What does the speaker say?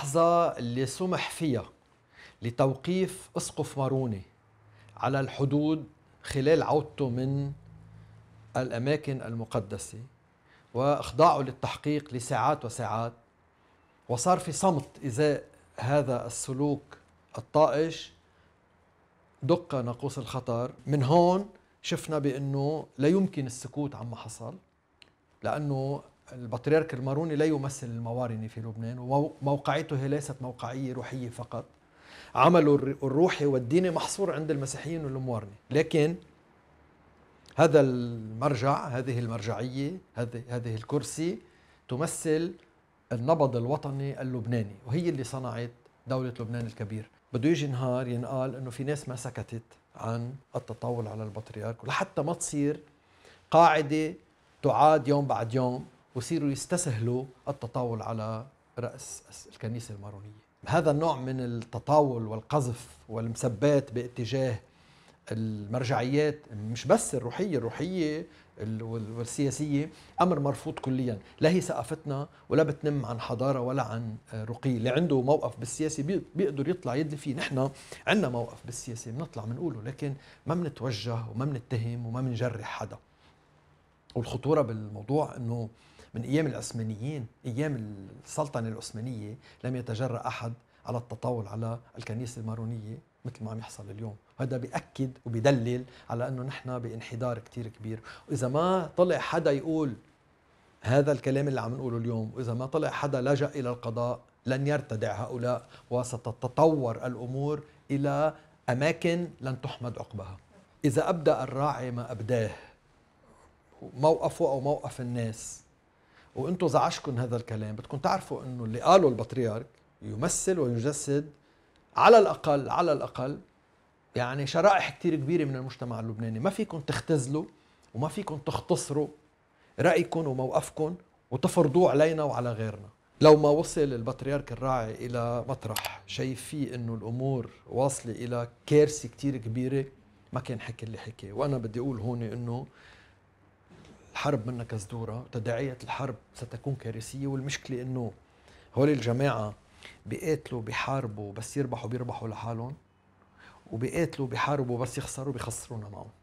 اللحظة اللي سمح فيها لتوقيف أسقف ماروني على الحدود خلال عودته من الأماكن المقدسة وإخضاعه للتحقيق لساعات وساعات وصار في صمت إزاء هذا السلوك الطائش دق ناقوس الخطر من هون شفنا بأنه لا يمكن السكوت عما حصل لأنه البطريرك الماروني لا يمثل الموارنة في لبنان وموقعته ليست موقعية روحية فقط عمله الروحي والديني محصور عند المسيحيين والموارنة لكن هذا المرجع هذه المرجعية هذه هذه الكرسي تمثل النبض الوطني اللبناني وهي اللي صنعت دولة لبنان الكبير بده يجي نهار ينقال انه في ناس ما سكتت عن التطاول على البطريرك ولحتى ما تصير قاعدة تعاد يوم بعد يوم ويصيروا يستسهلوا التطاول على رأس الكنيسة المارونية هذا النوع من التطاول والقذف والمسبات باتجاه المرجعيات مش بس الروحية الروحية والسياسية أمر مرفوض كليا لا هي ثقافتنا ولا بتنم عن حضارة ولا عن رقي اللي عنده موقف بالسياسة بيقدر يطلع يدلي فيه نحن عندنا موقف بالسياسة بنطلع بنقوله لكن ما بنتوجه وما بنتهم وما بنجرح حدا والخطورة بالموضوع أنه من ايام العثمانيين ايام السلطنه العثمانيه لم يتجرأ احد على التطاول على الكنيسه المارونيه مثل ما عم يحصل اليوم هذا بيأكد وبيدلل على انه نحن بانحدار كتير كبير واذا ما طلع حدا يقول هذا الكلام اللي عم نقوله اليوم واذا ما طلع حدا لجأ الى القضاء لن يرتدع هؤلاء وستتطور الامور الى اماكن لن تحمد عقبها اذا ابدا الراعي ما ابداه موقفه او موقف الناس وانتم زعجكم هذا الكلام بدكم تعرفوا انه اللي قاله البطريرك يمثل ويجسد على الاقل على الاقل يعني شرائح كثير كبيره من المجتمع اللبناني ما فيكم تختزلوا وما فيكم تختصروا رايكم وموقفكم وتفرضوه علينا وعلى غيرنا لو ما وصل البطريرك الراعي الى مطرح شايف فيه انه الامور واصله الى كارثه كثير كبيره ما كان حكي اللي حكي وانا بدي اقول هون انه حرب منا كزدوره تداعيات الحرب ستكون كارثيه والمشكله انه هول الجماعه بيقاتلوا بيحاربوا بس يربحوا بيربحوا لحالهم وبيقاتلوا بيحاربوا بس يخسروا بيخسرونا معهم